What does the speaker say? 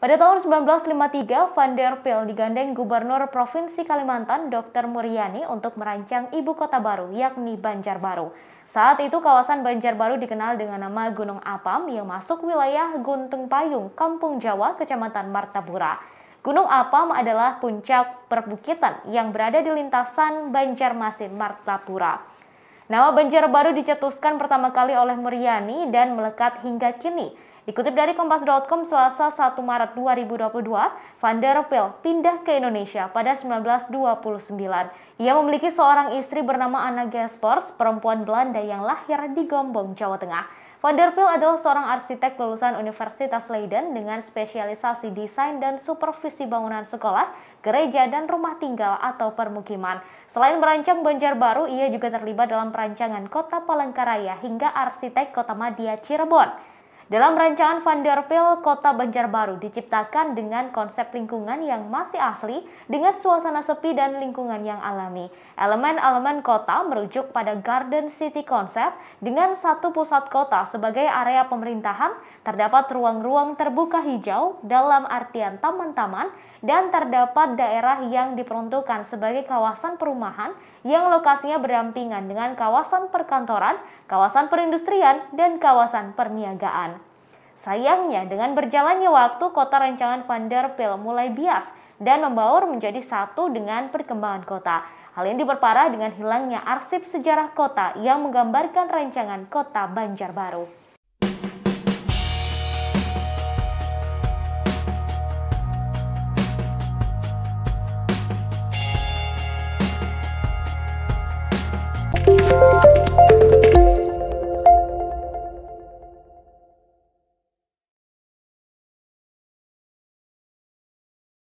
Pada tahun 1953, Van der Peel digandeng Gubernur Provinsi Kalimantan Dr. Muriani untuk merancang ibu kota baru yakni Banjarbaru. Saat itu kawasan Banjarbaru dikenal dengan nama Gunung Apam yang masuk wilayah Guntung Payung, Kampung Jawa, Kecamatan Martapura. Gunung Apam adalah puncak perbukitan yang berada di lintasan Banjarmasin Martapura. Nama Banjarbaru dicetuskan pertama kali oleh Muriani dan melekat hingga kini. Dikutip dari Kompas.com selasa 1 Maret 2022, Van der Peel pindah ke Indonesia pada 1929. Ia memiliki seorang istri bernama Anna Gaspers, perempuan Belanda yang lahir di Gombong, Jawa Tengah. Van der Peel adalah seorang arsitek lulusan Universitas Leiden dengan spesialisasi desain dan supervisi bangunan sekolah, gereja, dan rumah tinggal atau permukiman. Selain merancang Banjarbaru, ia juga terlibat dalam perancangan kota Palangkaraya hingga arsitek kota Madia Cirebon. Dalam rancangan Van der Peel, kota Banjarbaru diciptakan dengan konsep lingkungan yang masih asli dengan suasana sepi dan lingkungan yang alami. Elemen-elemen kota merujuk pada Garden City Concept dengan satu pusat kota sebagai area pemerintahan, terdapat ruang-ruang terbuka hijau dalam artian taman-taman, dan terdapat daerah yang diperuntukkan sebagai kawasan perumahan yang lokasinya berdampingan dengan kawasan perkantoran, kawasan perindustrian, dan kawasan perniagaan. Sayangnya, dengan berjalannya waktu, kota rancangan Van der Peel mulai bias dan membaur menjadi satu dengan perkembangan kota. Hal ini diperparah dengan hilangnya arsip sejarah kota yang menggambarkan rancangan kota Banjarbaru.